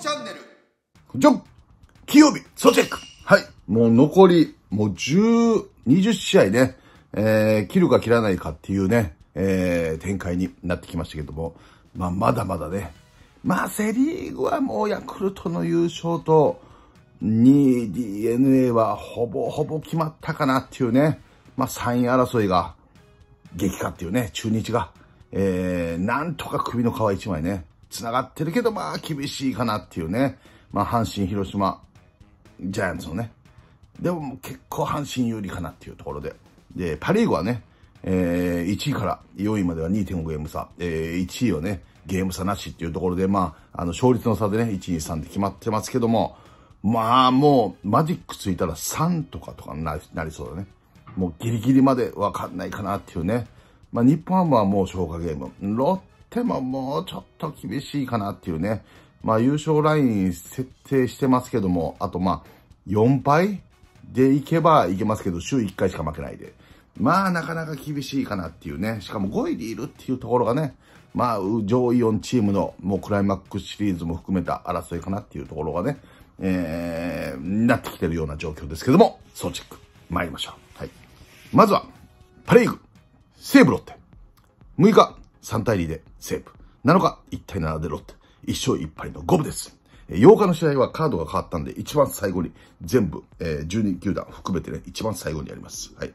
チャンネル。じゃ金曜日、ソチェックはい。もう残り、もう十、二十試合ね、えー、切るか切らないかっていうね、えー、展開になってきましたけども、まあ、まだまだね、まあ、セリーグはもうヤクルトの優勝と、2 DNA はほぼほぼ決まったかなっていうね、まあ、3位争いが、激化っていうね、中日が、えー、なんとか首の皮一枚ね、繋がってるけど、まあ、厳しいかなっていうね。まあ、阪神、広島、ジャイアンツのね。でも、結構阪神有利かなっていうところで。で、パリーグはね、えー、1位から4位までは2.5ゲーム差。えー、1位はね、ゲーム差なしっていうところで、まあ、あの、勝率の差でね、1、2、3って決まってますけども、まあ、もう、マジックついたら3とかとかなりそうだね。もうギリギリまでわかんないかなっていうね。まあ、日本ハムはもう消化ゲーム。ロッってももうちょっと厳しいかなっていうね。まあ優勝ライン設定してますけども、あとまあ4敗でいけばいけますけど、週1回しか負けないで。まあなかなか厳しいかなっていうね。しかも5位でいるっていうところがね、まあ上位4チームのもうクライマックスシリーズも含めた争いかなっていうところがね、えー、なってきてるような状況ですけども、総チェック参りましょう。はい。まずは、パレーグ、セーブロッテ。6日、3対2でセーブ。7日、1対7でロッテ。1勝1敗の五分です。8日の試合はカードが変わったんで、一番最後に、全部、えー、12球団含めてね、一番最後にやります。はい。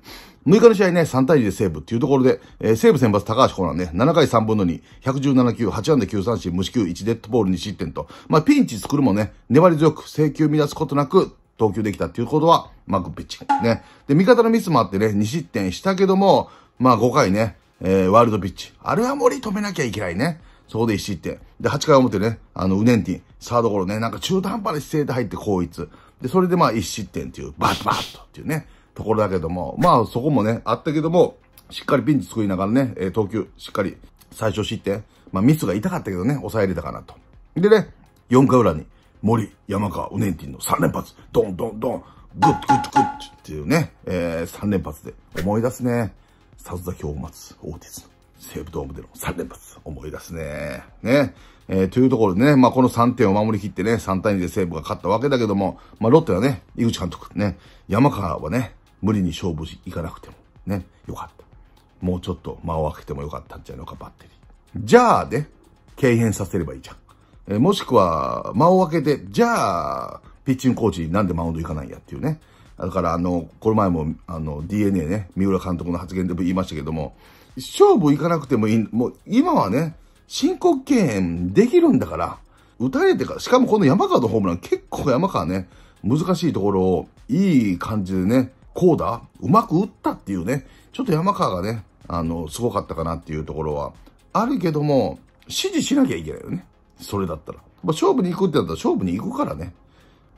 6日の試合ね、3対2でセーブっていうところで、えー、ブ武先発高橋コーナーね、7回3分の2、117球、8安打9三振、無四球、1デッドボール2失点と、まあ、ピンチ作るもね、粘り強く、制球乱すことなく、投球できたっていうことは、マッグピッチね。で、味方のミスもあってね、2失点したけども、まあ、5回ね、えー、ワールドピッチ。あれは森止めなきゃいけないね。そこで1失点。で、8回表ね、あの、ウネンティン、サードゴロね、なんか中途半端な姿勢で入って後逸。で、それでまあ1失点っていう、バッバッとっていうね、ところだけども、まあそこもね、あったけども、しっかりピンチ作りながらね、えー、投球、しっかり最初失点。まあミスが痛かったけどね、抑えれたかなと。でね、4回裏に、森、山川、ウネンティンの3連発、ドンドンドン、グッグッグッっていうね、えー、3連発で思い出すね。さずだけを待つ大津、の西武ドームでの3連発、思い出すね。ね。えー、というところでね、まあ、この3点を守りきってね、3対2で西武が勝ったわけだけども、まあ、ロッテはね、井口監督ね、山川はね、無理に勝負し行かなくても、ね、よかった。もうちょっと間を空けてもよかったんじゃないのか、バッテリー。じゃあね、軽減させればいいじゃん。えー、もしくは、間を空けて、じゃあ、ピッチングコーチなんでマウンド行かないんやっていうね。だからあの、この前もあの DNA ね、三浦監督の発言でも言いましたけども、勝負行かなくてもいい、もう今はね、申告敬遠できるんだから、打たれてから、しかもこの山川のホームラン結構山川ね、難しいところをいい感じでね、こうだうまく打ったっていうね、ちょっと山川がね、あの、すごかったかなっていうところはあるけども、指示しなきゃいけないよね。それだったら。まあ、勝負に行くってなったら勝負に行くからね。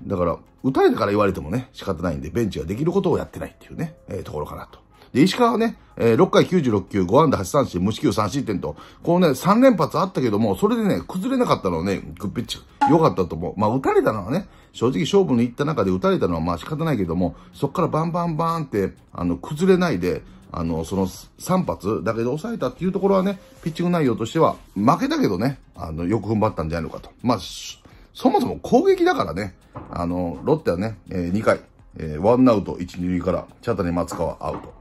だから、打たれたから言われてもね、仕方ないんで、ベンチができることをやってないっていうね、えー、ところかなと。で、石川はね、えー、6回96球、5安打8三振、無四球3失点と、このね、3連発あったけども、それでね、崩れなかったのはね、グッピッチ、良かったと思う。まあ、打たれたのはね、正直勝負に行った中で打たれたのはまあ仕方ないけども、そこからバンバンバーンって、あの、崩れないで、あの、その3発だけで抑えたっていうところはね、ピッチング内容としては、負けたけどね、あの、よく踏ん張ったんじゃないのかと。まあ、そもそも攻撃だからね、あの、ロッテはね、えー、2回、えー、ワンアウト1、2塁から、茶谷松川アウト。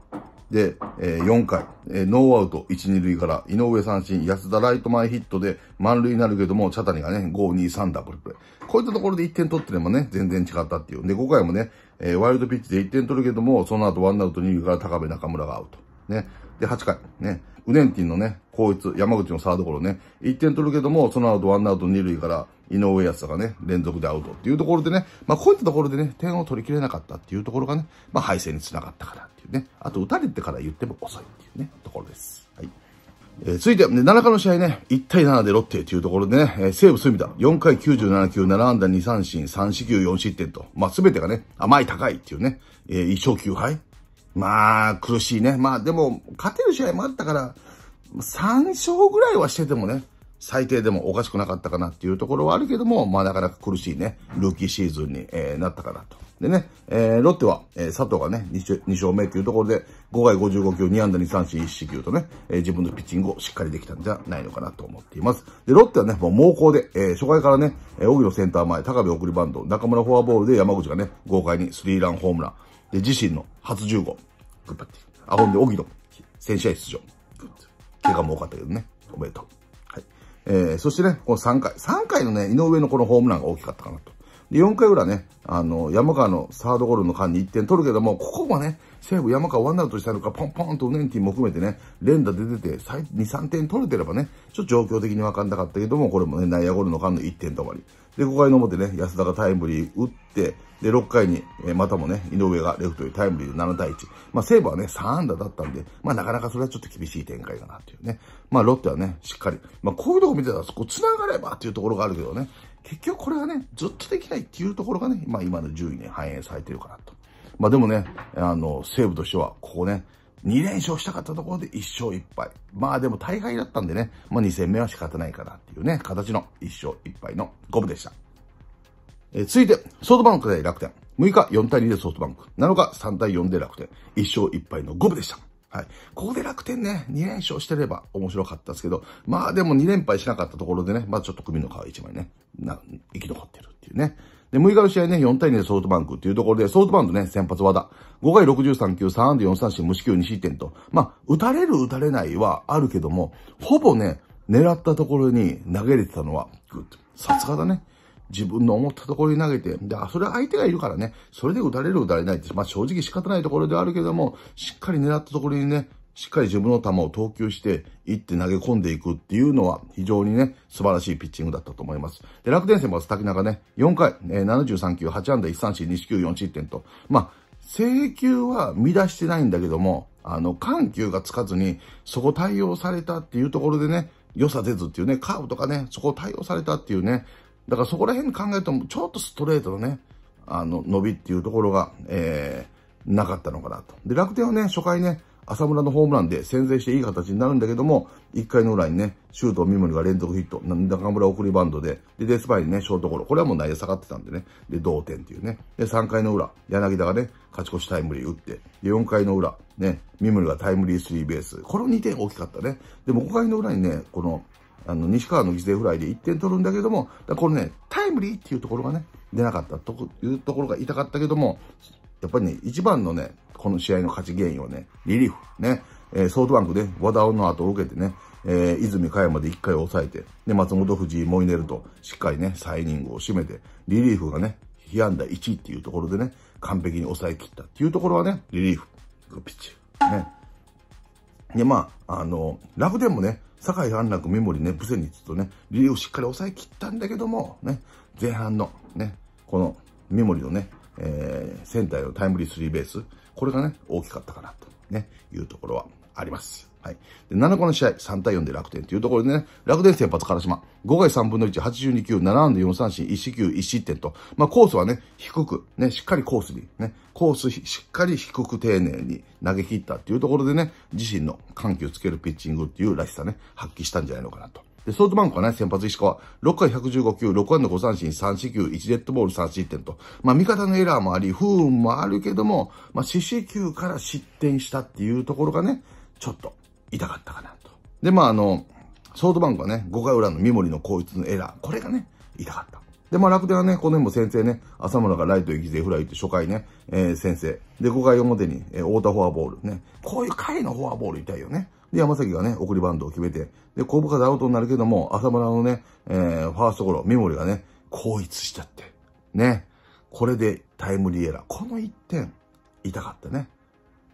で、えー、4回、えー、ノーアウト1、2塁から、井上三振、安田ライト前ヒットで満塁になるけども、茶谷がね、5、2、3ダブルプレー。こういったところで1点取ってもばね、全然違ったっていう。で、5回もね、えー、ワイルドピッチで1点取るけども、その後ワンアウト2塁から高部中村がアウト。ね。で、8回、ね、ウネンティンのね、こいつ、山口のサードゴロね、1点取るけども、その後ワンアウト2塁から、井上康がね、連続でアウトっていうところでね、まあこういったところでね、点を取りきれなかったっていうところがね、まあ敗戦につながったからっていうね、あと打たれてから言っても遅いっていうね、ところです。はい。えー、続いて、ね、7日の試合ね、1対7でロッテというところでね、えー、西武隅田、4回97球、7安打2三振、3四球4失点と、まあ全てがね、甘い高いっていうね、えー、1勝9敗。まあ、苦しいね。まあでも、勝てる試合もあったから、3勝ぐらいはしててもね、最低でもおかしくなかったかなっていうところはあるけども、まあなかなか苦しいね、ルーキーシーズンに、えー、なったかなと。でね、えー、ロッテは、えー、佐藤がね2、2勝目というところで、5回55球、2安打2三振、1四球とね、えー、自分のピッチングをしっかりできたんじゃないのかなと思っています。で、ロッテはね、もう猛攻で、えー、初回からね、えー、荻野センター前、高部送りバンド、中村フォアボールで山口がね、豪快にスリーランホームラン、で、自身の初1 5グッパッティンあ、ほんで荻野、全試合出場。怪我も多かったけどね。おめでとう。はい。えー、そしてね、この3回。3回のね、井上のこのホームランが大きかったかなと。で、4回裏ね、あの、山川のサードゴルの間に1点取るけども、ここもね、西武山川ワンアウトしたのか、ポンポンとウネンティも含めてね、連打出てて、2、3点取れてればね、ちょっと状況的にわかんなかったけども、これもね、内野ゴルの間の1点止まり。で、5回の表ね、安田がタイムリー打って、で、6回に、えー、またもね、井上がレフトでタイムリーで7対1。まあ、西武はね、3安打だったんで、まあ、なかなかそれはちょっと厳しい展開かなっていうね。まあ、ロッテはね、しっかり。まあ、こういうとこ見てたら、こ繋がればっていうところがあるけどね。結局これがね、ずっとできないっていうところがね、まあ今の順位に反映されてるかなと。まあでもね、あの、西武としては、ここね、2連勝したかったところで1勝1敗。まあでも大敗だったんでね、まあ2戦目は仕方ないかなっていうね、形の1勝1敗の5分でした。え続いて、ソフトバンクで楽天。6日4対2でソフトバンク。7日3対4で楽天。1勝1敗の5分でした。はい。ここで楽天ね、2連勝してれば面白かったですけど、まあでも2連敗しなかったところでね、まあちょっと組の皮1枚ね、な、生き残ってるっていうね。で、6日の試合ね、4対2でソフトバンクっていうところで、ソフトバンクね、先発和田。5回63球、3安打4三振、無四球2失点と。まあ、打たれる打たれないはあるけども、ほぼね、狙ったところに投げれてたのは、グッと。さすがだね。自分の思ったところに投げて、で、それは相手がいるからね、それで打たれる打たれないって、まあ正直仕方ないところではあるけども、しっかり狙ったところにね、しっかり自分の球を投球して、いって投げ込んでいくっていうのは、非常にね、素晴らしいピッチングだったと思います。で、楽天戦も滝中ね、4回、えー、73球、8安打、1三振、2四4失点と、まあ、制球は乱してないんだけども、あの、緩急がつかずに、そこ対応されたっていうところでね、良さ出ずっていうね、カーブとかね、そこ対応されたっていうね、だからそこら辺考えると、ちょっとストレートのね、あの、伸びっていうところが、えー、なかったのかなと。で、楽天はね、初回ね、浅村のホームランで先制していい形になるんだけども、1回の裏にね、シュート三森が連続ヒット、中村送りバンドで、で、デスパイにね、ショートゴロ。これはもう内野下がってたんでね。で、同点っていうね。で、3回の裏、柳田がね、勝ち越しタイムリー打って、で、4回の裏、ね、三森がタイムリースリーベース。この2点大きかったね。でも5回の裏にね、この、あの、西川の犠牲フライで1点取るんだけども、これね、タイムリーっていうところがね、出なかったというところが痛かったけども、やっぱりね、一番のね、この試合の勝ち原因はね、リリーフ。ね、えー、ソトバンクで、ね、和田の後を受けてね、えー、泉加山で1回抑えて、で、松本藤井、モイネルと、しっかりね、サイニングを締めて、リリーフがね、被安打1位っていうところでね、完璧に抑え切ったっていうところはね、リリーフ、ピッチ。ね。で、まあ、あの、楽天もね、酒井安楽メモリね、ブセニッツとね、リリーしっかり抑えきったんだけども、ね、前半のね、このメモリのね、えー、センターへのタイムリースリーベース、これがね、大きかったかなと、ね、いうところはあります。はい。で、7個の試合、3対4で楽天というところでね、楽天先発、唐島。5回3分の1、82球、7安打4三振、1四球、1失点と。まあ、コースはね、低く、ね、しっかりコースに、ね、コースしっかり低く丁寧に投げ切ったっていうところでね、自身の緩急つけるピッチングっていうらしさね、発揮したんじゃないのかなと。で、ソートバンクはね、先発石川、6回115球、6安の5三振、3四球、1デッドボール3失点と、まあ味方のエラーもあり、不運もあるけども、まあ四死球から失点したっていうところがね、ちょっと痛かったかなと。で、まあ、あの、ソフトバンクはね、5回裏の三森の後逸のエラー。これがね、痛かった。で、まあ、楽天はね、この辺も先生ね、浅村がライトへ犠牲フライって初回ね、えー、先生。で、5回表に、えー、太田フォアボール。ね。こういう回のフォアボール痛いよね。で、山崎がね、送りバントを決めて、で、小深でアウトになるけども、浅村のね、えー、ファーストゴロ、三森がね、後逸しちゃって。ね。これでタイムリーエラー。この1点、痛かったね。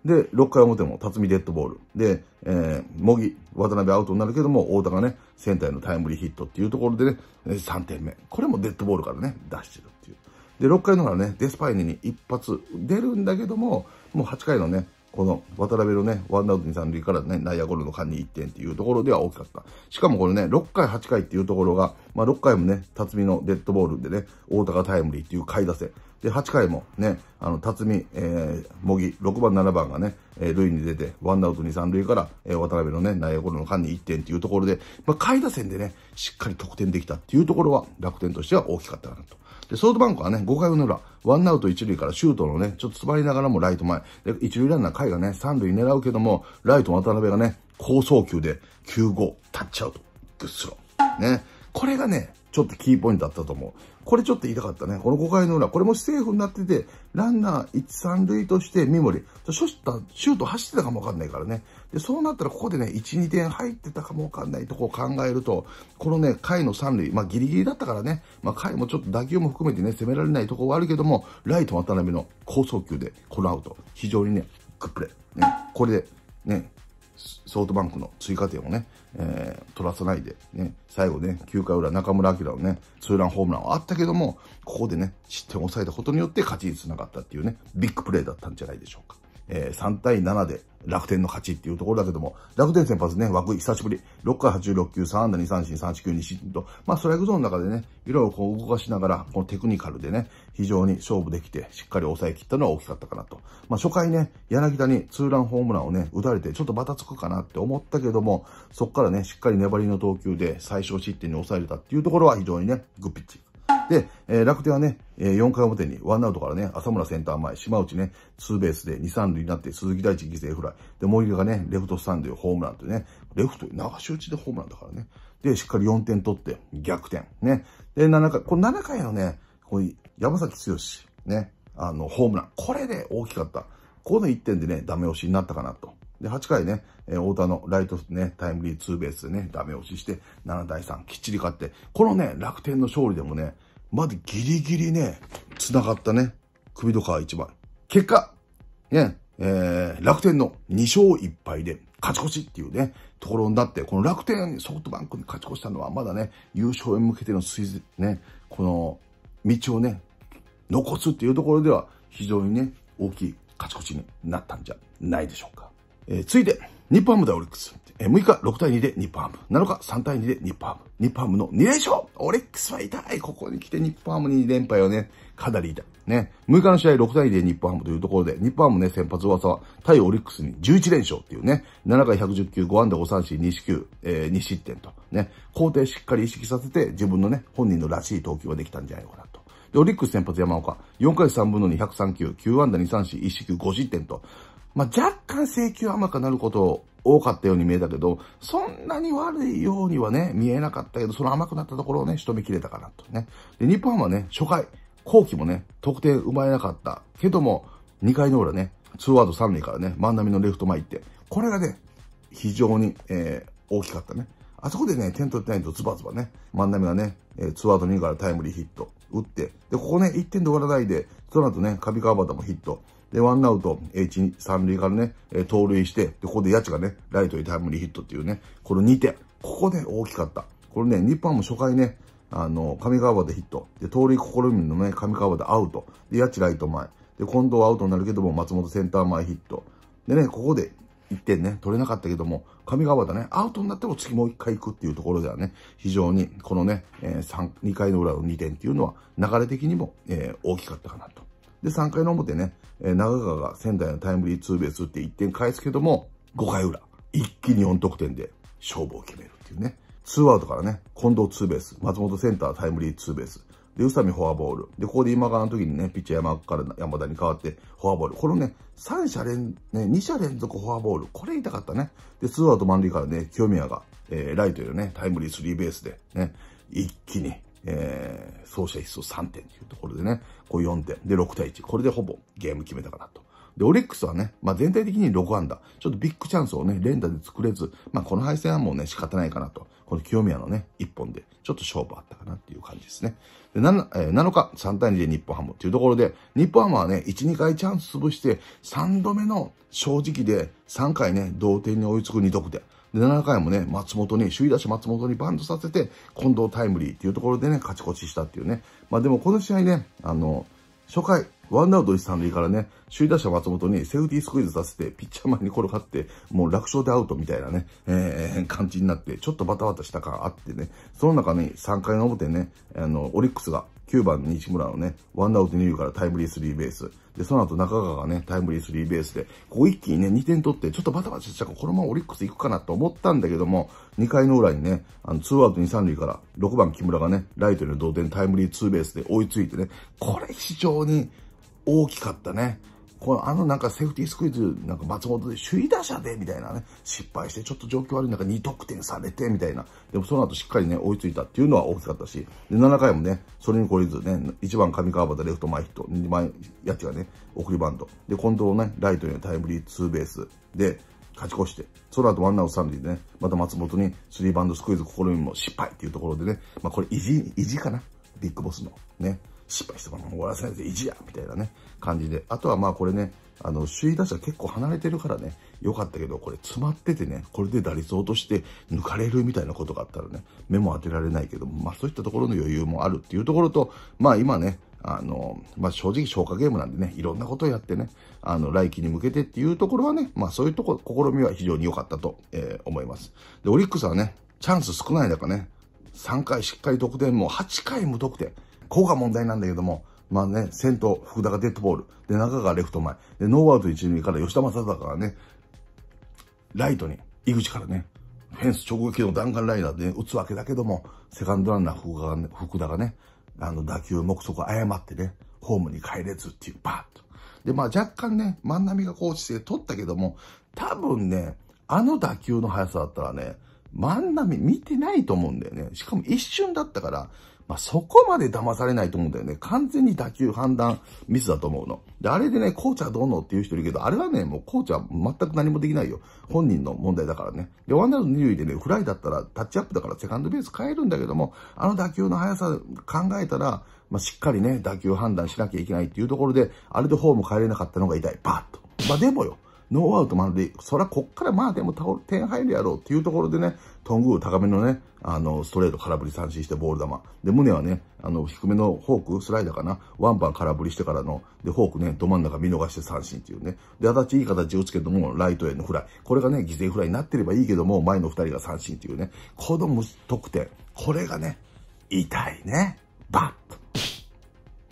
で、6回表も辰巳デッドボール。で、えー、茂木、渡辺アウトになるけども、太田がね、センターへのタイムリーヒットっていうところでね、3点目。これもデッドボールからね、出してるっていう。で、6回のらね、デスパイネに一発出るんだけども、もう8回のね、この渡辺のね、ワンアウト2、三塁からね、内野ゴロの間に1点っていうところでは大きかった。しかもこれね、6回、8回っていうところが、まあ6回もね、辰巳のデッドボールでね、太田がタイムリーっていう買い出せ。で、8回もね、あの、辰巳、えー、模擬、6番、7番がね、えー、塁に出て、ワンアウト2、3塁から、えー、渡辺のね、内野ゴロの間に1点っていうところで、まあ、下位打線でね、しっかり得点できたっていうところは、楽天としては大きかったかなと。で、ソフトバンクはね、5回の裏、ワンアウト1塁からシュートのね、ちょっと詰まりながらもライト前。で、1塁ランナー、下位がね、3塁狙うけども、ライト渡辺がね、高送球で9号、立っちゃうと。ぐっすろ。ね。これがね、ちょっとキーポイントだったと思う。これちょっと言いたかったね。この5回の裏、これもセーフになってて、ランナー1、3塁として三森、たらシュート走ってたかもわかんないからね。で、そうなったらここでね、1、2点入ってたかもわかんないとこを考えると、このね、回の3塁、まあギリギリだったからね、まあ回もちょっと打球も含めてね、攻められないとこはあるけども、ライト渡辺の高送球でこのアウト、非常にね、グップレ、ね、これで、ね、ソフトバンクの追加点をね、えー、取らさないで、ね、最後ね、9回裏中村晃のね、ツーランホームランはあったけども、ここでね、失点を抑えたことによって勝ちにつながったっていうね、ビッグプレーだったんじゃないでしょうか。えー、3対7で楽天の勝ちっていうところだけども、楽天先発ね、枠久しぶり、6回86球、3安打2三振、3四球2失と、まあストライクゾーンの中でね、いろいろこう動かしながら、このテクニカルでね、非常に勝負できて、しっかり抑え切ったのは大きかったかなと。まあ初回ね、柳田にツーランホームランをね、打たれて、ちょっとバタつくかなって思ったけども、そこからね、しっかり粘りの投球で最小失点に抑えれたっていうところは非常にね、グッピッチ。で、えー、楽天はね、えー、4回表にワンアウトからね、浅村センター前、島内ね、ツーベースで2、3塁になって、鈴木大地犠牲フライ。で、森がね、レフトスタンドホームランとね、レフト、流し打ちでホームランだからね。で、しっかり4点取って、逆転。ね。で、7回、これ7回のね、この山崎剛、ね、あの、ホームラン。これで、大きかった。この1点でね、ダメ押しになったかなと。で、8回ね、えー、太田のライトね、タイムリーツーベースでね、ダメ押しして、7対3、きっちり勝って、このね、楽天の勝利でもね、まずギリギリね、繋がったね、首と川一番。結果、ね、えー、楽天の2勝1敗で勝ち越しっていうね、ところになって、この楽天ソフトバンクに勝ち越したのはまだね、優勝へ向けてのズ、ね、この道をね、残すっていうところでは非常にね、大きい勝ち越しになったんじゃないでしょうか。えー、ついで、日本ハムでオリックス。えー、6日6対2で日本ハム。7日3対2で日本ハム。日本ハムの2連勝オリックスは痛いここに来て日本ハムに連敗はね、かなり痛い。ね。6日の試合6対2で日本ハムというところで、日本ハムね、先発噂は対オリックスに11連勝っていうね、7回110球、5安打5三振、2四球、えー、2失点と。ね。工程しっかり意識させて、自分のね、本人のらしい投球はできたんじゃないかなと。で、オリックス先発山岡、4回3分の2、103球、9安打2三振、1四球5失点と、まあ、若干請求甘くなること多かったように見えたけど、そんなに悪いようにはね、見えなかったけど、その甘くなったところをね、仕留めきれたかなとね。で、日本はね、初回、後期もね、得点奪えなかったけども、2回の裏ね、ツーワード3塁からね、万波のレフト前行って、これがね、非常に、えー、大きかったね。あそこでね、点取ってないとズバズバね、万波がね、えツーアウト2からタイムリーヒット。打って、で、ここね、1点で終わらないで、その後ね、上川端もヒット。で、ワンアウト、H、三塁からね、盗塁して、で、ここでヤチがね、ライトにタイムリーヒットっていうね、この2点。ここで大きかった。これね、日本も初回ね、あの、上川端ヒット。で、盗塁試みのね、上川端アウト。で、八チライト前。で、今度はアウトになるけども、松本センター前ヒット。でね、ここで1点ね、取れなかったけども、上川端ね、アウトになっても次もう一回行くっていうところではね、非常にこのね、えー、2回の裏の2点っていうのは流れ的にも、えー、大きかったかなと。で、3回の表ね、えー、長川が仙台のタイムリーツーベースって1点返すけども、5回裏、一気に4得点で勝負を決めるっていうね。ツーアウトからね、近藤ツーベース、松本センタータイムリーツーベース、で、宇佐美フォアボール。で、ここで今川の時にね、ピッチャー山から山田に変わってフォアボール。このね、3者連、ね、2者連続フォアボール。これ痛かったね。で、ツーアウト満塁からね、清宮が、えー、ライトへのね、タイムリースリーベースで、ね、一気に、えー、走者必須3点というところでね、こう4点。で、6対1。これでほぼゲーム決めたかなと。で、オリックスはね、まあ、全体的に6ダー。ちょっとビッグチャンスをね、連打で作れず、まあ、この敗戦はもうね、仕方ないかなと。この清宮のね、1本で、ちょっと勝負あったかなっていう感じですね。で、7, え7日、3対2で日本ハムっていうところで、日本ハムはね、1、2回チャンス潰して、3度目の正直で、3回ね、同点に追いつく2得点。で、7回もね、松本に、首位打者松本にバントさせて、近藤タイムリーっていうところでね、勝ち越ししたっていうね。まあでもこの試合ね、あの、初回、ワンアウト一三塁からね、首位打者松本にセーフティースクイズさせて、ピッチャー前に転がって、もう楽勝でアウトみたいなね、えー、感じになって、ちょっとバタバタした感あってね、その中に3回の表ね、あの、オリックスが9番西村のね、ワンアウト二塁からタイムリースリーベース。で、その後中川がね、タイムリースリーベースで、こう一気にね、2点取って、ちょっとバタバタしたから、このままオリックス行くかなと思ったんだけども、2回の裏にね、あの、2アウト2、3塁から、6番木村がね、ライトへの同点タイムリーツーベースで追いついてね、これ非常に、大きかったね。このあのなんかセーフティースクイズ、なんか松本で首位打者でみたいなね、失敗してちょっと状況悪い中2得点されてみたいな。でもその後しっかりね、追いついたっていうのは大きかったし、で、7回もね、それに懲りずね、1番上川端レフト前ヒット、2番やつがね、送りバント。で、近藤ね、ライトへのタイムリーツーベースで、勝ち越して、その後ワンアウト三塁でね、また松本にスリーバンドスクイズ試みも失敗っていうところでね、まあこれ意地、意地かなビッグボスの。ね。失敗しても終わらせないで意地やみたいなね、感じで。あとはまあこれね、あの、首位打者結構離れてるからね、良かったけど、これ詰まっててね、これで打率落として抜かれるみたいなことがあったらね、目も当てられないけど、まあそういったところの余裕もあるっていうところと、まあ今ね、あの、まあ正直消化ゲームなんでね、いろんなことをやってね、あの、来季に向けてっていうところはね、まあそういうとこ、試みは非常に良かったと、えー、思います。で、オリックスはね、チャンス少ない中ね、3回しっかり得点も8回無得点。ここが問題なんだけども、まあね、先頭、福田がデッドボール。で、中がレフト前。で、ノーアウト一塁から吉田正尚がね、ライトに、井口からね、フェンス直撃の弾丸ライナーで、ね、打つわけだけども、セカンドランナー福田がね、福田がねあの、打球目測誤ってね、ホームに帰れずっていう、バーッと。で、まあ若干ね、万波が高知チ取ったけども、多分ね、あの打球の速さだったらね、万波見てないと思うんだよね。しかも一瞬だったから、まあ、そこまで騙されないと思うんだよね。完全に打球判断ミスだと思うの。で、あれでね、コーチはどうのっていう人いるけど、あれはね、もうコーチは全く何もできないよ。本人の問題だからね。で、ワンダウン二塁でね、フライだったらタッチアップだからセカンドベース変えるんだけども、あの打球の速さ考えたら、まあ、しっかりね、打球判断しなきゃいけないっていうところで、あれでホーム変えれなかったのが痛い。バーッと。まあ、でもよ。ノーアウト満塁。そらこっからまあでも点入るやろうっていうところでね、トングー高めのね、あの、ストレート空振り三振してボール球。で、胸はね、あの、低めのフォーク、スライダーかな。ワンパン空振りしてからの、で、フォークね、ど真ん中見逃して三振っていうね。で、立いい形をつけても、ライトへのフライ。これがね、犠牲フライになってればいいけども、前の二人が三振っていうね。子供得点。これがね、痛いね。バッと。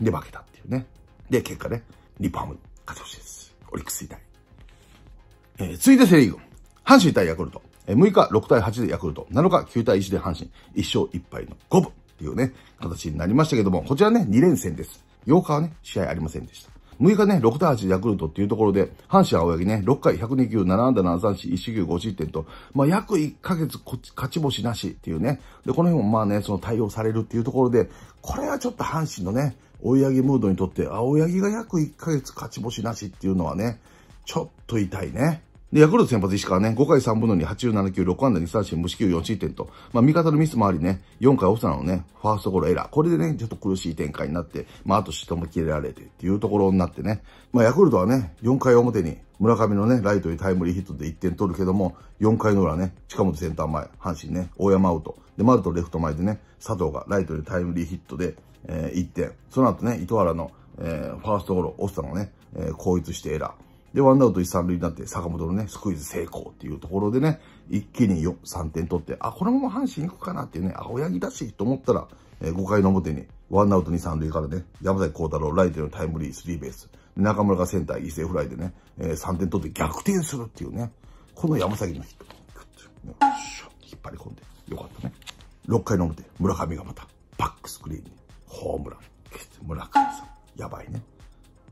で、負けたっていうね。で、結果ね、リパハム勝ち星です。オリックス痛い。えー、続いてセリーグ。阪神対ヤクルト。えー、6日6対8でヤクルト。7日9対1で阪神。1勝1敗の5分っていうね、形になりましたけども、こちらね、2連戦です。8日はね、試合ありませんでした。6日ね、6対8ヤクルトっていうところで、阪神青柳ね、6回102球、7安打7三振、1四球5失点と、まあ、約1ヶ月こ勝ち星なしっていうね。で、この辺もまあね、その対応されるっていうところで、これはちょっと阪神のね、追い上げムードにとって、青柳が約1ヶ月勝ち星なしっていうのはね、ちょっと痛いね。で、ヤクルト先発石川ね、5回3分の2、87球、6安打2三振、無四球4失点と、まあ、味方のミスもありね、4回オフサのね、ファーストゴロエラー。これでね、ちょっと苦しい展開になって、まあ、あと下も切れられてっていうところになってね、まあ、ヤクルトはね、4回表に、村上のね、ライトにタイムリーヒットで1点取るけども、4回の裏ね、近本センター前、阪神ね、大山アウト。で、丸とレフト前でね、佐藤がライトでタイムリーヒットで、えー、1点。その後ね、糸原の、えー、ファーストゴロ、オスサのね、えー、攻逸してエラー。で、ワンアウト一三塁になって、坂本のね、スクイズ成功っていうところでね、一気によ3点取って、あ、このまま阪神行くかなっていうね、あ、親木らしいと思ったら、えー、5回の表に、ワンアウト二三塁からね、山崎幸太郎、ライトのタイムリー、スリーベース。中村がセンター、伊勢フライでね、えー、3点取って逆転するっていうね、この山崎のヒット。ね、引っ張り込んで、よかったね。6回の表、村上がまた、バックスクリーンに、ホームラン。村上さん、やばいね。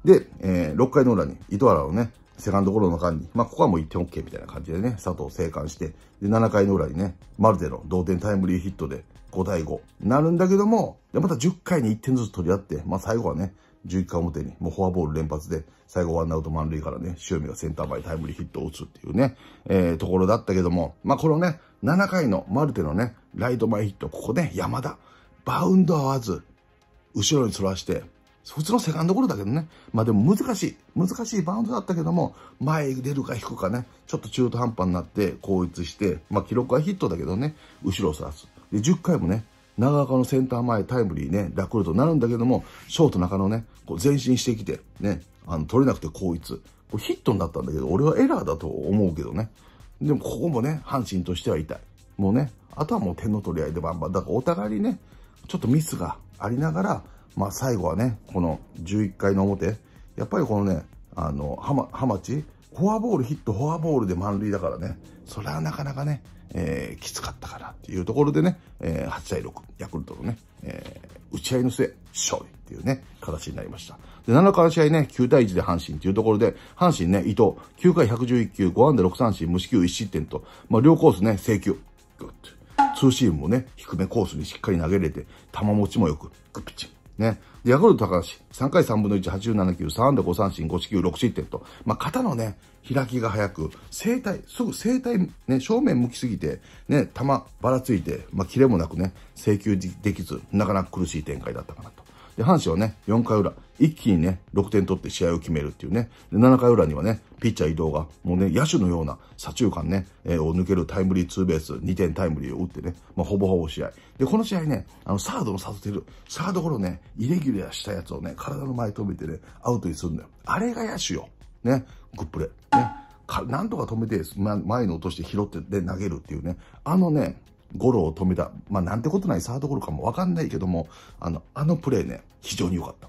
で、えー、6回の裏に糸原のね、セカンドゴロの間に、まあ、ここはもう1点 OK みたいな感じでね、佐藤生還して、で、7回の裏にね、マルテの同点タイムリーヒットで5対5なるんだけども、で、また10回に1点ずつ取り合って、まあ、最後はね、11回表にもうフォアボール連発で、最後ワンアウト満塁からね、塩見がセンター前タイムリーヒットを打つっていうね、えー、ところだったけども、まあ、このね、7回のマルテのね、ライト前ヒット、ここね、山田、バウンド合わず、後ろに反らして、そっちのセカンドゴロだけどね。まあでも難しい。難しいバウンドだったけども、前出るか引くかね。ちょっと中途半端になって後逸して、まあ記録はヒットだけどね、後ろを刺す。で、10回もね、長岡のセンター前タイムリーね、ラクルトになるんだけども、ショート中野ね、こう前進してきて、ね、あの、取れなくて後逸。こヒットになったんだけど、俺はエラーだと思うけどね。でもここもね、阪神としては痛い。もうね、あとはもう点の取り合いでバンバン。だからお互いにね、ちょっとミスがありながら、まあ、最後はね、この11回の表、やっぱりこのね、あの、浜、浜地、フォアボール、ヒット、フォアボールで満塁だからね、それはなかなかね、えー、きつかったかなっていうところでね、えー、8対6、ヤクルトのね、えー、打ち合いの末、勝利っていうね、形になりました。で、7回の試合ね、9対1で阪神っていうところで、阪神ね、伊藤、9回111球、5安打6三振、無四球1失点と、まあ、両コースね、制球、グッと。ツーシームもね、低めコースにしっかり投げれて、球持ちもよく、グッピッチン。ね。ヤクルト高橋、3回3分の1、87球、3安打5三振、5四球、6失点と。まあ、肩のね、開きが早く、整体、すぐ整体、ね、正面向きすぎて、ね、球ばらついて、まあ、キレもなくね、請求できず、なかなか苦しい展開だったかなと。で、阪神はね、4回裏、一気にね、6点取って試合を決めるっていうね。で、7回裏にはね、ピッチャー移動が、もうね、野手のような左中間ね、えー、を抜けるタイムリーツーベース、2点タイムリーを打ってね、まあ、ほぼほぼ試合。で、この試合ね、あの、サードの誘ってる、サードゴロね、イレギュラーしたやつをね、体の前止めてね、アウトにするんだよ。あれが野手よ。ね、グップレ。ね、かなんとか止めて、ま、前に落として拾ってで投げるっていうね、あのね、ゴロを止めた、まあ、なんてことないサードゴロかもわかんないけども、あの、あのプレーね、非常に良かった。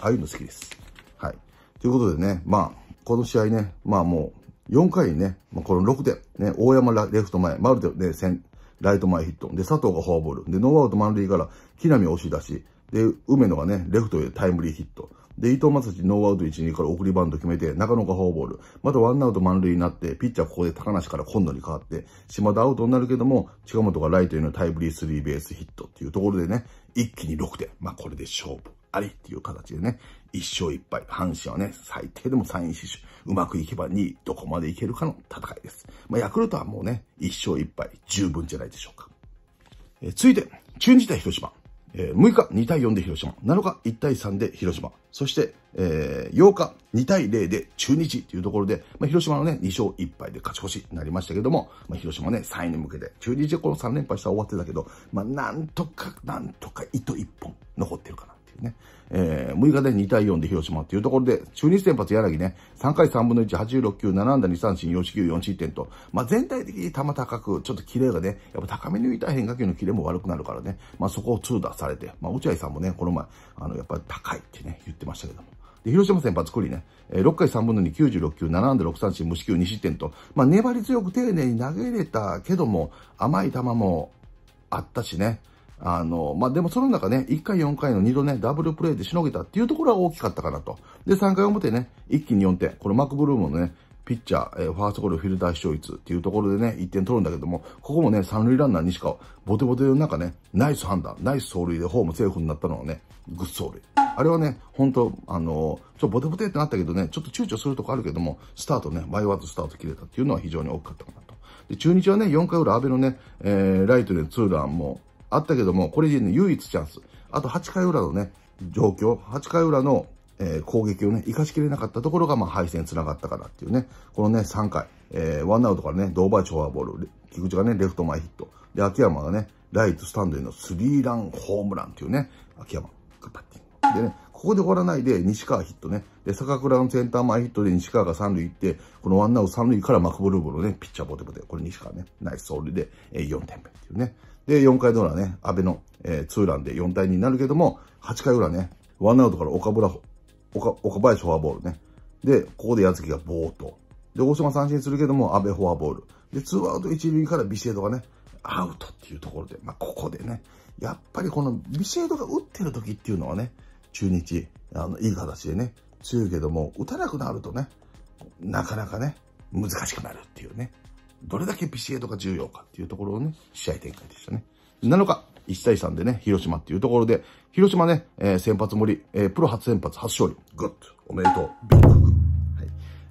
ああいうの好きです。はい。ということでね、まあ、この試合ね、まあもう、4回にね、まあ、この6点、ね、大山レフト前、マルテ、ね、先ライト前ヒット。で、佐藤がフォアボール。で、ノーアウト満塁から、木浪押し出し。で、梅野がね、レフトへタイムリーヒット。で、伊藤正樹ノーアウト1、2から送りバント決めて、中野がフォアボール。またワンアウト満塁になって、ピッチャーここで高梨から今度に変わって、島田アウトになるけども、近本がライトへのタイムリースリーベースヒットっていうところでね、一気に6点。まあ、これで勝負ありっていう形でね、1勝1敗。阪神はね、最低でも3位死守。うまくいけば2位、どこまでいけるかの戦いです。まあ、ヤクルトはもうね、1勝1敗、十分じゃないでしょうか。え続いて、中日対広島。えー、6日2対4で広島、7日1対3で広島、そして、えー、8日2対0で中日というところで、まあ、広島のね、2勝1敗で勝ち越しになりましたけども、まあ、広島ね、3位に向けて、中日はこの3連敗したら終わってたけど、まあ、なんとか、なんとか糸1本残ってるかなっていうね。えー、6日で2対4で広島っていうところで、中日先発柳ね、3回3分の1、86球、7安打2三振、4四球、4失点と、まあ、全体的に球高く、ちょっとキレがね、やっぱ高めに浮いた変化球のキレも悪くなるからね、まあ、そこを通打されて、まあ、落合さんもね、この前、あの、やっぱり高いってね、言ってましたけども。で、広島先発クリね、え6回3分の2、96球、7安打6三振、無四球、2失点と、まあ、粘り強く丁寧に投げれたけども、甘い球もあったしね、あの、まあ、でもその中ね、1回4回の2度ね、ダブルプレイでしのげたっていうところは大きかったかなと。で、3回表ね、一気に4点。このマックブルームのね、ピッチャー、えー、ファーストゴールフィルター視聴率っていうところでね、1点取るんだけども、ここもね、三塁ランナーにしか、ボテボテの中ね、ナイス判断、ナイス走塁でホームセーフになったのはね、グッソ走塁。あれはね、本当あのー、ちょ、ボテボテってなったけどね、ちょっと躊躇するとこあるけども、スタートね、ワーずスタート切れたっていうのは非常に大きかったかなと。で、中日はね、4回裏、安倍のね、えー、ライトでツーランも、あったけども、これで、ね、唯一チャンス。あと8回裏のね、状況、8回裏の、えー、攻撃をね、生かしきれなかったところが、まあ、敗戦につながったからっていうね、このね、3回、えー、ワンアウトからね、ドーバーチョアボール、菊池がね、レフト前ヒット。で、秋山がね、ライトスタンドへのスリーランホームランっていうね、秋山、グッバッティング。でね、ここで終わらないで、西川ヒットね。で、坂倉のセンター前ヒットで西川が三塁行って、このワンアウト三塁からマクボルーボのね、ピッチャーボテボテ。これ西川ね、ナイスールで、えー、4点目っていうね。で、4回の裏ね、安倍の、えー、ツーランで4対2になるけども、8回裏ね、ワンアウトから岡村、岡岡林フォアボールね。で、ここで矢月がボーっと。で、大島三振するけども、安倍フォアボール。で、ツーアウト一塁からビシエドがね、アウトっていうところで、まあ、ここでね、やっぱりこのビシエドが打ってる時っていうのはね、中日、あの、いい形でね、強いけども、打たなくなるとね、なかなかね、難しくなるっていうね。どれだけビシエドが重要かっていうところをね、試合展開でしたね。7日、1対3でね、広島っていうところで、広島ね、えー、先発森、えー、プロ初先発、初勝利。グッド、おめでとう、ビッググ。はい、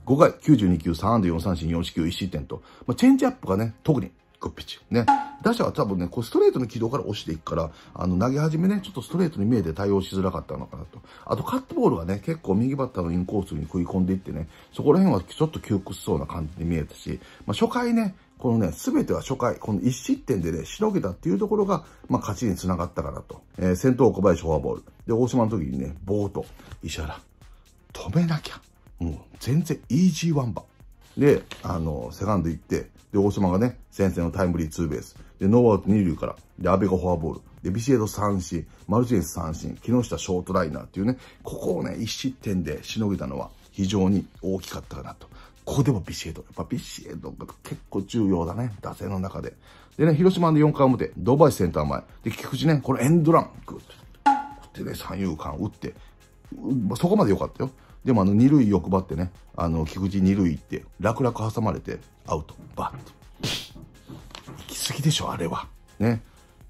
5回、92球、3安打4三振、4四球、1失点と、まあ、チェンジアップがね、特にグッピッチ。ね。打者は多分ね、こうストレートの軌道から押していくから、あの、投げ始めね、ちょっとストレートに見えて対応しづらかったのかなと。あと、カットボールがね、結構右バッターのインコースに食い込んでいってね、そこら辺はちょっと窮屈そうな感じに見えたし、まあ、初回ね、このね、すべては初回、この1失点でね、しのげたっていうところが、まあ、勝ちにつながったからと。えー、先頭小林フォアボール。で、大島の時にね、ボート、石原、止めなきゃ。もう、全然イージーワンバで、あの、セカンド行って、で、大島がね、先生のタイムリーツーベース。で、ノーアウト二塁から、で、安倍がフォアボール。で、ビシエド三振、マルチネス三振、木下ショートライナーっていうね、ここをね、一失点でしのげたのは非常に大きかったかなと。ここでもビシエド。やっぱビシエドが結構重要だね。打線の中で。でね、広島の4回表、バイセンター前。で、菊池ね、これエンドラン、グッと。でね、三遊間打って、まあ、そこまで良かったよ。でもあの二塁欲張ってね、あの菊池二塁行って、楽々挟まれてアウト、バッと。行き過ぎでしょ、あれは。ね。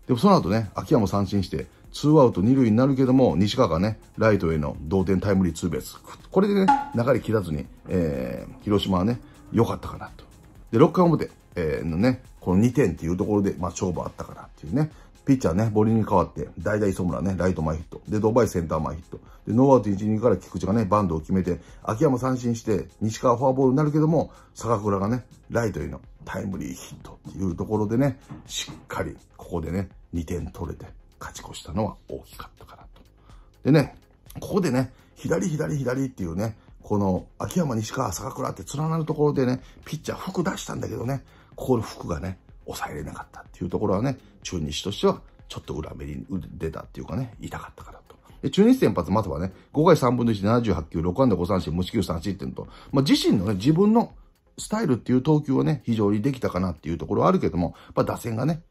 でもその後ね、秋山も三振して、ツーアウト二塁になるけども、西川がね、ライトへの同点タイムリーツーベース。これでね、流れ切らずに、えー、広島はね、良かったかなと。で、6回表、えー、のね、この2点っていうところで、まあ、勝負あったかなっていうね。ピッチャーね、ボリに変わって、代打磯村ね、ライト前ヒット。で、ドバイセンター前ヒット。で、ノーアウト1、2から菊池がね、バンドを決めて、秋山三振して、西川フォアボールになるけども、坂倉がね、ライトへのタイムリーヒットっていうところでね、しっかり、ここでね、2点取れて、勝ち越したのは大きかったかなと。でね、ここでね、左、左、左っていうね、この秋山、西川、坂倉って連なるところでね、ピッチャー服出したんだけどね、ここの服がね、抑えれなかったっていうところはね、中日としてはちょっと裏目に出たっていうかね、痛かったからと。で、中日先発、まずはね、5回3分の1、78球、6安打5三振、無四球いうのと、まあ、自身のね、自分のスタイルっていう投球はね、非常にできたかなっていうところはあるけども、やっぱ打線がね、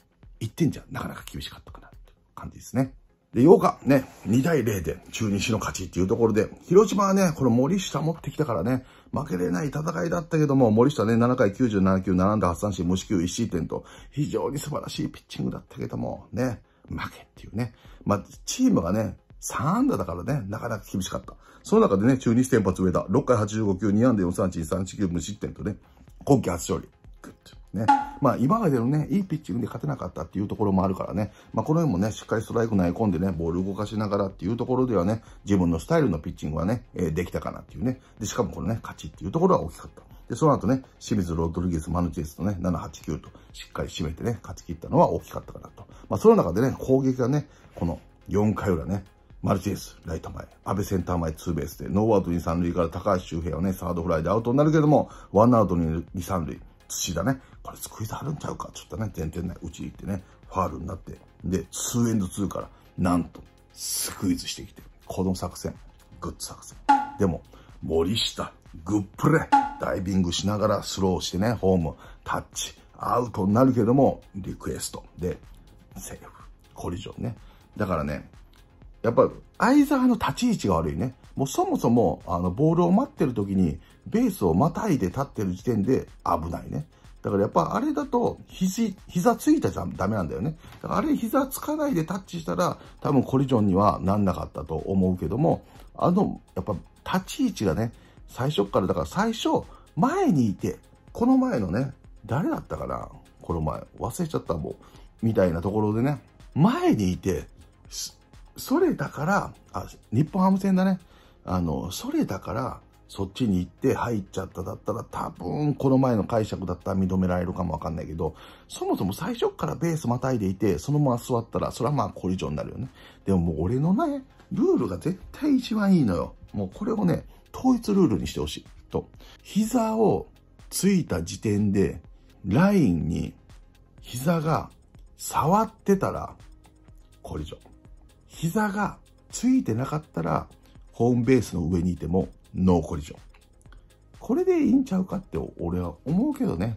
1点じゃなかなか厳しかったかなって感じですね。で、8日、ね、2対0で中日の勝ちっていうところで、広島はね、この森下持ってきたからね、負けれない戦いだったけども、森下ね、7回97球、7安打8三振、無四球1失点と、非常に素晴らしいピッチングだったけども、ね、負けっていうね。まあ、チームがね、3安打だからね、なかなか厳しかった。その中でね、中日先発上田、6回85球、2安打4三振、3四球無失点とね、今季初勝利。ね。まあ、今までのね、いいピッチングで勝てなかったっていうところもあるからね。まあ、この辺もね、しっかりストライク投げ込んでね、ボール動かしながらっていうところではね、自分のスタイルのピッチングはね、えー、できたかなっていうね。で、しかもこのね、勝ちっていうところは大きかった。で、その後ね、清水ロドリゲス、マヌチェスとね、7、8、9としっかり締めてね、勝ち切ったのは大きかったかなと。まあ、その中でね、攻撃がね、この4回裏ね、マルチエス、ライト前、安倍センター前ツーベースで、ノーアウト2、3塁から高橋周平はね、サードフライでアウトになるけども、ワンアウト2、3塁、土だね。これスクイズあるんちゃうかちょっとね、点々ない。うち行ってね、ファールになって。で、2エンド2から、なんと、スクイズしてきて。この作戦。グッズ作戦。でも、森下、グップレ。ダイビングしながらスローしてね、ホーム、タッチ、アウトになるけども、リクエスト。で、セーフ。コリジョンね。だからね、やっぱ、相沢の立ち位置が悪いね。もうそもそも、あの、ボールを待ってる時に、ベースをまたいで立ってる時点で危ないね。だからやっぱあれだと、肘、膝ついたじゃダメなんだよね。だからあれ膝つかないでタッチしたら、多分コリジョンにはなんなかったと思うけども、あの、やっぱ立ち位置がね、最初から、だから最初、前にいて、この前のね、誰だったかなこの前、忘れちゃったもう、みたいなところでね、前にいて、それだから、あ、日本ハム戦だね。あの、それだから、そっちに行って入っちゃっただったら、多分、この前の解釈だったら認められるかもわかんないけど、そもそも最初からベースまたいでいて、そのまま座ったら、それはまあコリジョンになるよね。でももう俺のね、ルールが絶対一番いいのよ。もうこれをね、統一ルールにしてほしい。と。膝をついた時点で、ラインに膝が触ってたら、コリジョン。膝がついてなかったら、ホームベースの上にいてもノーコリジョン。これでいいんちゃうかって俺は思うけどね。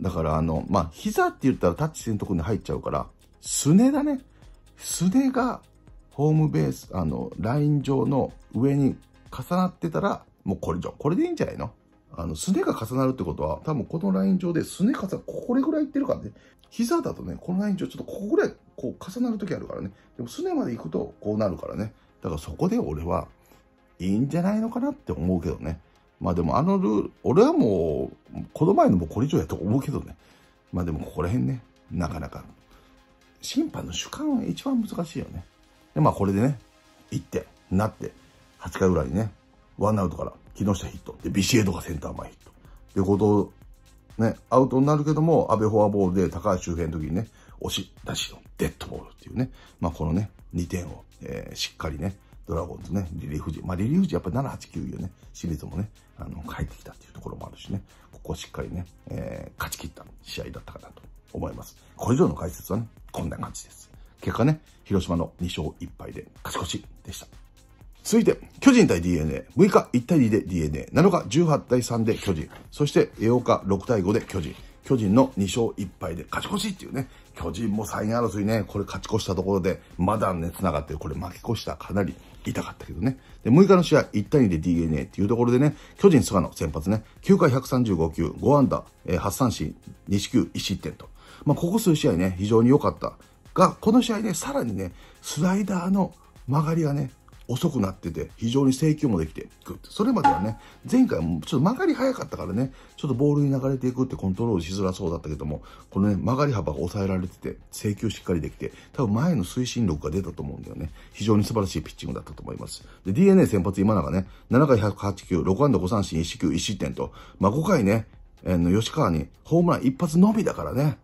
だからあの、まあ、膝って言ったらタッチ線んとこに入っちゃうから、すねだね。すねがホームベース、あの、ライン上の上に重なってたら、もうコリジョン。これでいいんじゃないのあの、すねが重なるってことは、多分このライン上ですね重なる、これぐらいいってるからね。膝だとね、このライン上ちょっとここぐらいこう重なる時あるからね。でもすねまで行くとこうなるからね。だからそこで俺はいいんじゃないのかなって思うけどね。まあでもあのルール、俺はもう、この前のもうこれ以上やと思うけどね。まあでもここら辺ね、なかなか。審判の主観は一番難しいよね。で、まあこれでね、行って、なって、8回裏にね、ワンアウトから木下ヒット。で、ビシエドがセンター前ヒット。で、後藤、ね、アウトになるけども、安倍フォアボールで高橋周辺の時にね、押し出しのデッドボールっていうね、まあ、このね、2点を、えー、しっかりね、ドラゴンズね、リリーフ陣、まあ、リリーフ陣やっぱり7、8、9いね、シリーズもね、あの、帰ってきたっていうところもあるしね、ここをしっかりね、えー、勝ち切った試合だったかなと思います。これ以上の解説はね、こんな感じです。結果ね、広島の2勝1敗で勝ち越しでした。続いて、巨人対 DNA。6日1対2で DNA。7日18対3で巨人。そして8日6対5で巨人。巨人の2勝1敗で勝ち越しっていうね、巨人も3位争いね、これ勝ち越したところで、まだね、繋がってる。これ負け越したかなり痛かったけどね。で、6日の試合、1対2で DNA っていうところでね、巨人菅野先発ね、9回135球、5安打、え8三振、2四球、1失点と。まあ、ここ数試合ね、非常に良かった。が、この試合ね、さらにね、スライダーの曲がりがね、遅くなってて、非常に制球もできて、グッそれまではね、前回もちょっと曲がり早かったからね、ちょっとボールに流れていくってコントロールしづらそうだったけども、このね、曲がり幅が抑えられてて、制球しっかりできて、多分前の推進力が出たと思うんだよね。非常に素晴らしいピッチングだったと思います。で、DNA 先発今永ね、7回108球、6安打5三振、1四球、1失点と、まあ、5回ね、えー、吉川にホームラン一発のみだからね、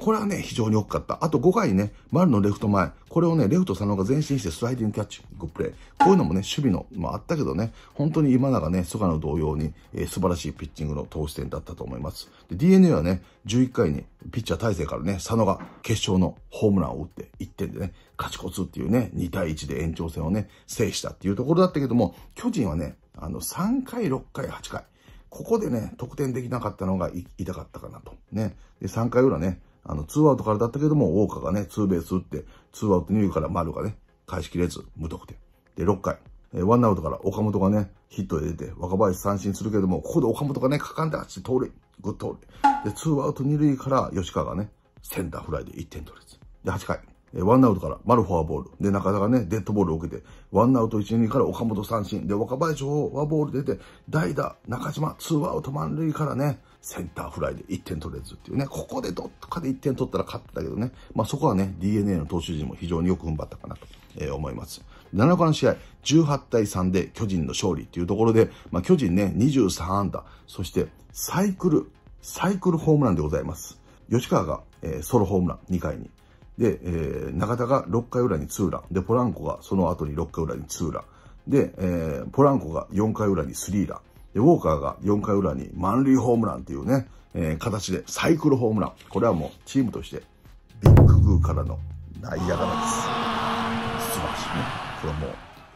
これはね、非常に大きかった。あと5回にね、丸のレフト前。これをね、レフト佐野が前進してスライディングキャッチ、グップレイ。こういうのもね、守備の、まああったけどね、本当に今永ね、菅野同様に、えー、素晴らしいピッチングの投手戦だったと思います。DNA はね、11回にピッチャー大勢からね、佐野が決勝のホームランを打って1点でね、勝ちこつっていうね、2対1で延長戦をね、制したっていうところだったけども、巨人はね、あの、3回、6回、8回。ここでね、得点できなかったのが痛かったかなと。ね。で、3回裏ね、あの、ツーアウトからだったけども、大川がね、ツーベース打って、ツーアウト二塁から丸がね、返しきれず、無得点。で、6回、えワンアウトから岡本がね、ヒットで出て、若林三振するけども、ここで岡本がね、かかんで走って、盗塁、グッ盗塁。で、ツーアウト二塁から吉川がね、センターフライで1点取れず。で、8回、えワンアウトから丸フォアボール。で、中田がね、デッドボールを受けて、ワンアウト一塁から岡本三振。で、若林フォアボール出て、代打、中島、ツーアウト満塁からね、センターフライで1点取れずっていうね、ここでどっかで1点取ったら勝ってたけどね、まあそこはね、DNA の投手陣も非常によく踏ん張ったかなと、えー、思います。7日の試合、18対3で巨人の勝利っていうところで、まあ巨人ね、23安打、そしてサイクル、サイクルホームランでございます。吉川が、えー、ソロホームラン2回に。で、えー、中田が6回裏にツーラン。で、ポランコがその後に6回裏にツーラン。で、えー、ポランコが4回裏にスリーラン。で、ウォーカーが4回裏に満塁ホームランっていうね、えー、形でサイクルホームラン。これはもうチームとしてビッググーからの内野かです。素晴らしいね。これはも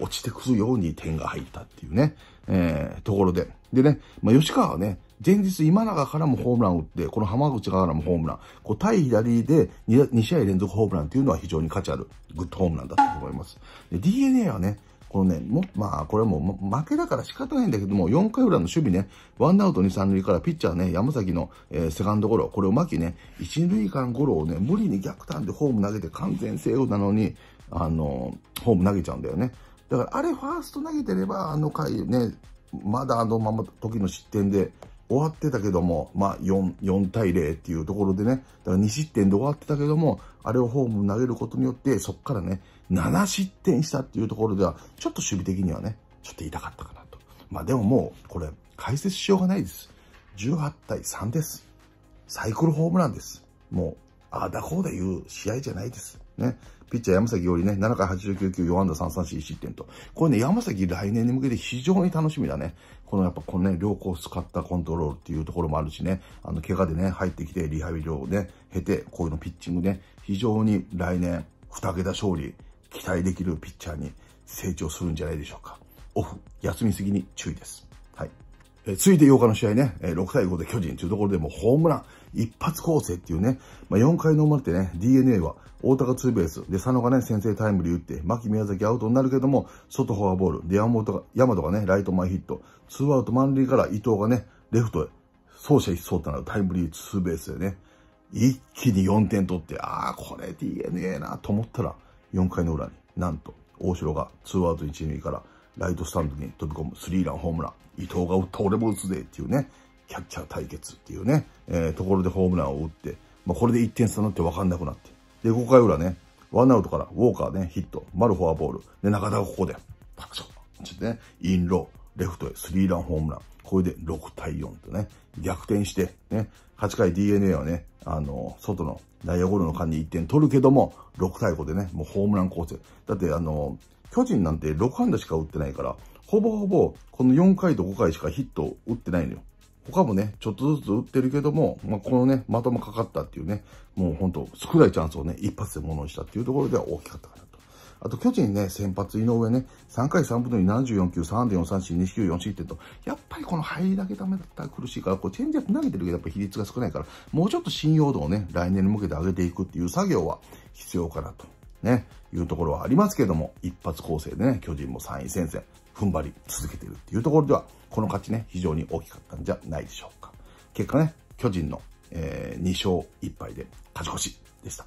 う落ちてくるように点が入ったっていうね、えー、ところで。でね、まあ、吉川はね、前日今永からもホームラン打って、この浜口からもホームラン。こう対左で 2, 2試合連続ホームランっていうのは非常に価値あるグッドホームランだったと思います。で、DNA はね、このね、も、まあ、これはもう、負けだから仕方ないんだけども、4回裏の守備ね、ワンアウト2、3塁からピッチャーね、山崎の、えー、セカンドゴロ、これを牧ね、1塁間ゴロをね、無理に逆ターンでホーム投げて完全セーフなのに、あのー、ホーム投げちゃうんだよね。だから、あれファースト投げてれば、あの回ね、まだあのまま時の失点で終わってたけども、まあ4、4対0っていうところでね、だから2失点で終わってたけども、あれをホーム投げることによって、そこからね、7失点したっていうところでは、ちょっと守備的にはね、ちょっと痛かったかなと。まあでももう、これ、解説しようがないです。18対3です。サイクルホームランです。もう、ああだこうだいう試合じゃないです。ね。ピッチャー山崎よりね、7回89球、4安打3三振1失点と。これね、山崎来年に向けて非常に楽しみだね。このやっぱこのね、両コース使ったコントロールっていうところもあるしね、あの、怪我でね、入ってきてリハビリをね、経て、こういうのピッチングね、非常に来年、2桁勝利、期待できるピッチャーに成長するんじゃないでしょうか。オフ、休みすぎに注意です。はい。えついて8日の試合ね、え6対5で巨人というところでもホームラン、一発構成っていうね、まあ、4回のてね、DNA は大高ツーベース、で、佐野がね、先制タイムリー打って、牧宮崎アウトになるけども、外フォアボール、で、山本が、山本がね、ライト前ヒット、ツーアウト満塁から伊藤がね、レフトへ、走者一走となるタイムリーツーベースでね、一気に4点取って、ああ、これ DNA なと思ったら、4回の裏になんと大城が2アウト1塁からライトスタンドに飛び込むスリーランホームラン。伊藤が打った俺も打つぜっていうね、キャッチャー対決っていうね、えー、ところでホームランを打って、まあ、これで1点差になって分かんなくなって。で、5回裏ね、ワンアウトからウォーカーね、ヒット、丸フォアボール。で、中田がここで、パクション。ちょっとね、インロー、レフトへスリーランホームラン。これで6対4とね、逆転して、ね、8回 DNA はね、あの、外の内野ゴロの間に1点取るけども、6対5でね、もうホームラン構成。だってあの、巨人なんて6安打しか打ってないから、ほぼほぼこの4回と5回しかヒット打ってないのよ。他もね、ちょっとずつ打ってるけども、まあ、このね、まともかかったっていうね、もうほんと少ないチャンスをね、一発で物にしたっていうところでは大きかったかな。あと巨人ね、先発井上ね、3回3分の2、74球、3.4三振、2球4一点と、やっぱりこの入りだけダメだったら苦しいから、こうチェンジアップ投げてるけど、やっぱ比率が少ないから、もうちょっと信用度をね、来年に向けて上げていくっていう作業は必要かなと、ね、いうところはありますけども、一発構成でね、巨人も3位戦線、踏ん張り続けてるっていうところでは、この勝ちね、非常に大きかったんじゃないでしょうか。結果ね、巨人の、えー、2勝1敗で勝ち越しでした。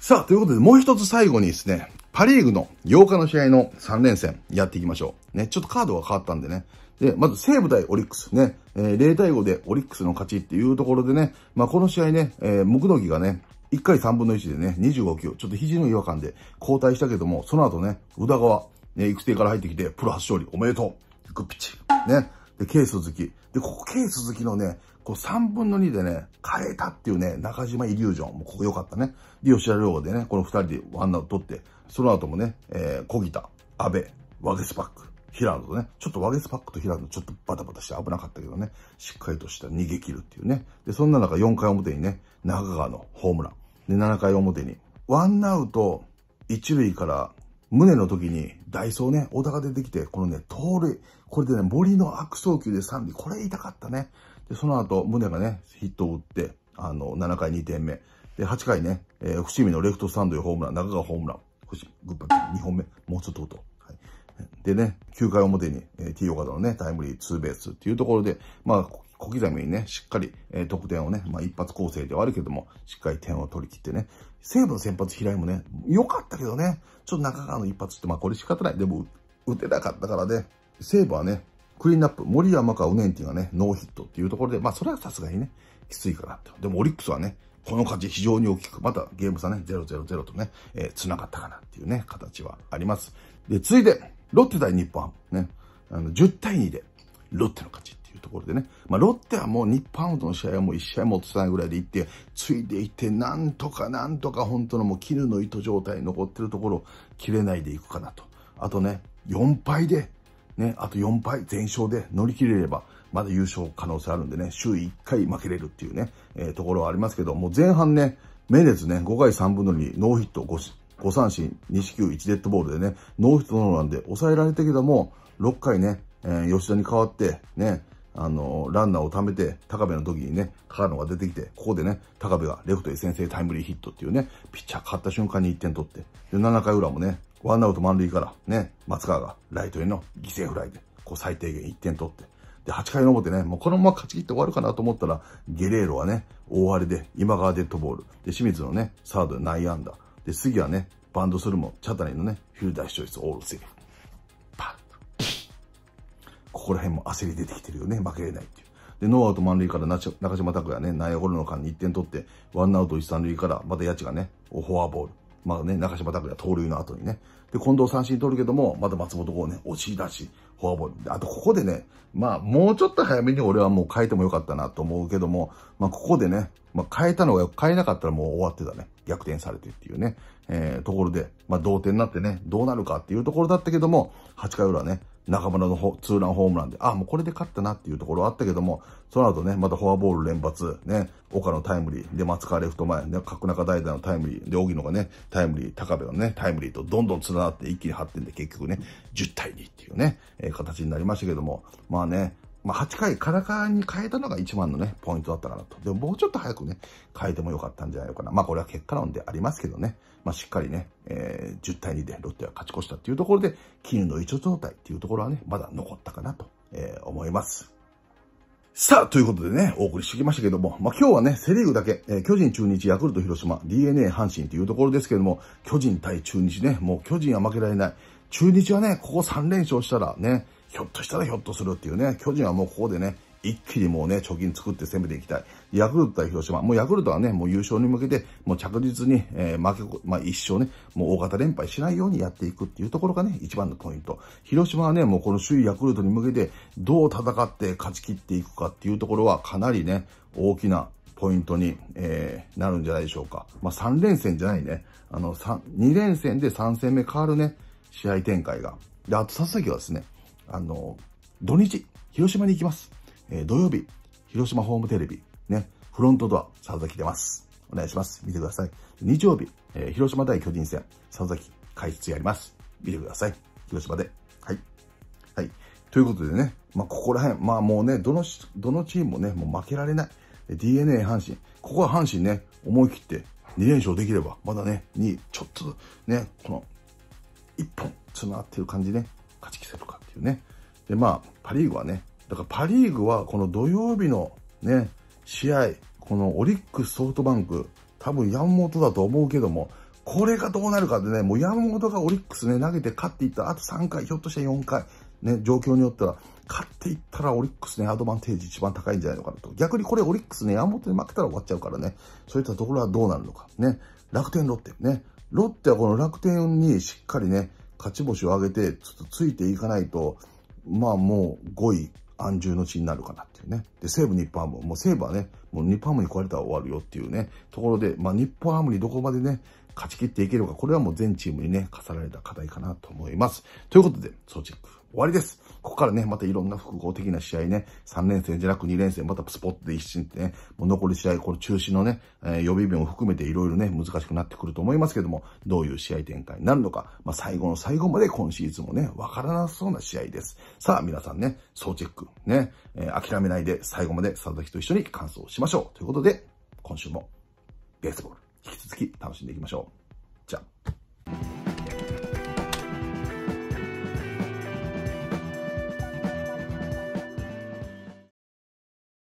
さあ、ということで、もう一つ最後にですね、パリーグの8日の試合の3連戦やっていきましょう。ね、ちょっとカードが変わったんでね。で、まず西武対オリックスね、えー、0対5でオリックスの勝ちっていうところでね、まあ、この試合ね、えー、木の木がね、1回3分の1でね、25球、ちょっと肘の違和感で交代したけども、その後ね、宇田川、ね、育成から入ってきて、プロ初勝利、おめでとう。グッピチ。ね。で、ケース好き。で、ここケース好きのね、こう3分の2でね、変えたっていうね、中島イリュージョン。もうここ良かったね。で、吉田良でね、この2人でワンナウト取って、その後もね、えー、小木田、安倍、ワゲスパック、平野とね、ちょっとワゲスパックと平野ちょっとバタバタして危なかったけどね、しっかりとした逃げ切るっていうね。で、そんな中4回表にね、中川のホームラン。で、7回表に、ワンアウト1塁から胸の時にダイソーね、小田が出てきて、このね、盗塁。これでね、森の悪送球で3塁。これ痛かったね。で、その後、胸がね、ヒットを打って、あの、7回2点目。で、8回ね、えー、伏見のレフトスタンドへホームラン、中川ホームラン。グッバッ、2本目、もうちょっと音。はい、でね、9回表に、えー、T 岡田のね、タイムリーツーベースっていうところで、まあ、小刻みにね、しっかり、えー、得点をね、まあ一発構成ではあるけども、しっかり点を取り切ってね、西武の先発平井もね、良かったけどね、ちょっと中川の一発って、まあこれ仕方ない。でも、打てなかったからね、西武はね、クリーンナップ、森山かウネンティがね、ノーヒットっていうところで、まあそれはさすがにね、きついかなって。でもオリックスはね、この価値非常に大きく、またゲーム差ね、000とね、えー、繋がったかなっていうね、形はあります。で、続いて、ロッテ対日本ね、あの、10対2で、ロッテの勝ちっていうところでね。まあ、ロッテはもう日本との試合はもう1試合も落とさないぐらいで行って、ついでいて、なんとかなんとか本当のもう絹の糸状態に残ってるところを切れないでいくかなと。あとね、4敗で、ね、あと4敗全勝で乗り切れれば、まだ優勝可能性あるんでね、週1回負けれるっていうね、えー、ところはありますけど、もう前半ね、メネズね、5回3分の2、ノーヒット5、5三振、2四球1デッドボールでね、ノーヒットノーランで抑えられたけども、6回ね、えー、吉田に代わって、ね、あのー、ランナーを貯めて、高部の時にね、高ノが出てきて、ここでね、高部がレフトへ先制タイムリーヒットっていうね、ピッチャー勝った瞬間に1点取って、で、7回裏もね、ワンアウト満塁から、ね、松川がライトへの犠牲フライで、こう最低限1点取って、で、8回のっね、もうこのまま勝ち切って終わるかなと思ったら、ゲレーロはね、大荒れで、今川デッドボール。で、清水のね、サードで内安打。で、次はね、バンドするも、チャタニのね、フィルダー視聴室オールセーフ。パッここら辺も焦り出てきてるよね、負けれないっていう。で、ノーアウト満塁から中島拓也ね、内野ゴロの間に1点取って、ワンアウト1、3塁から、またや地がね、フォアボール。まあね、中島拓也盗塁の後にね。で、近藤三振取るけども、また松本剛ね、押し出し。フォアボール。あと、ここでね、まあ、もうちょっと早めに俺はもう変えてもよかったなと思うけども、まあ、ここでね、まあ、変えたのが、変えなかったらもう終わってたね。逆転されてっていうね、えー、ところで、まあ、同点になってね、どうなるかっていうところだったけども、8回裏ね、中村のツーランホームランで、あ、もうこれで勝ったなっていうところあったけども、その後ね、またフォアボール連発、ね、岡のタイムリー、で、松川レフト前、ね、角中大打のタイムリー、で、荻野がね、タイムリー、高部のね、タイムリーとどんどん連なって一気にてんで結局ね、10対2っていうね、えー、形になりましたけども、まあね、まあ、8回、カらカに変えたのが一番のね、ポイントだったかなと。でも、もうちょっと早くね、変えてもよかったんじゃないのかな。まあ、これは結果論でありますけどね。まあ、しっかりね、えー、10対2でロッテは勝ち越したっていうところで、金の一状態っていうところはね、まだ残ったかなと、えー、思います。さあ、ということでね、お送りしてきましたけども、まあ、今日はね、セリーグだけ、えー、巨人、中日、ヤクルト、広島、DNA、阪神というところですけども、巨人対中日ね、もう巨人は負けられない。中日はね、ここ3連勝したらね、ひょっとしたらひょっとするっていうね、巨人はもうここでね、一気にもうね、貯金作って攻めていきたい。ヤクルト対広島。もうヤクルトはね、もう優勝に向けて、もう着実に、えー、負け、まあ一生ね、もう大型連敗しないようにやっていくっていうところがね、一番のポイント。広島はね、もうこの首位ヤクルトに向けて、どう戦って勝ち切っていくかっていうところは、かなりね、大きなポイントに、えー、なるんじゃないでしょうか。まあ3連戦じゃないね。あの、3、2連戦で3戦目変わるね、試合展開が。で、あと佐々木はですね、あの、土日、広島に行きます。えー、土曜日、広島ホームテレビ、ね、フロントドア、佐々木出ます。お願いします。見てください。日曜日、えー、広島対巨人戦、佐々木解説やります。見てください。広島で。はい。はい。ということでね、まあ、ここら辺、まあもうね、どの、どのチームもね、もう負けられない。DNA、阪神。ここは阪神ね、思い切って2連勝できれば、まだね、2、ちょっとね、この、1本、繋がってる感じね、勝ちきせるかっていうね。で、まあ、パリーグはね、だからパ・リーグはこの土曜日のね、試合、このオリックスソフトバンク、多分山本だと思うけども、これがどうなるかでね、もう山本がオリックスね、投げて勝っていったら、あと3回、ひょっとして4回、ね、状況によっては、勝っていったらオリックスね、アドバンテージ一番高いんじゃないのかなと。逆にこれオリックスね、山本に負けたら終わっちゃうからね、そういったところはどうなるのか。ね、楽天ロッテ、ね。ロッテはこの楽天にしっかりね、勝ち星を上げて、ちょっとついていかないと、まあもう5位、安住の地になるかなっていうね。で、西武日本ハム、もう西武はね、もう日本ハムに壊れたら終わるよっていうね、ところで、まあ日本ハムにどこまでね、勝ち切っていけるか、これはもう全チームにね、課られた課題かなと思います。ということで、総チェック終わりです。ここからね、またいろんな複合的な試合ね、3連戦じゃなく2連戦、またスポットで一心ってね、もう残り試合、これ中止のね、えー、予備日も含めていろいろね、難しくなってくると思いますけども、どういう試合展開になるのか、まあ、最後の最後まで今シーズンもね、わからなそうな試合です。さあ、皆さんね、総チェック、ね、えー、諦めないで最後まで佐々木と一緒に感想しましょう。ということで、今週も、ベースボール、引き続き楽しんでいきましょう。じゃあ。